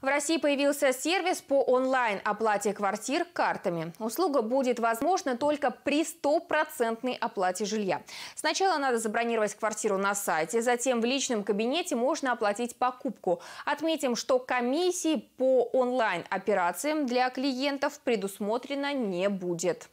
В России появился сервис по онлайн-оплате квартир картами. Услуга будет возможна только при стопроцентной оплате жилья. Сначала надо забронировать квартиру на сайте, затем в личном кабинете можно оплатить покупку. Отметим, что комиссии по онлайн-операциям для клиентов предусмотрено не будет.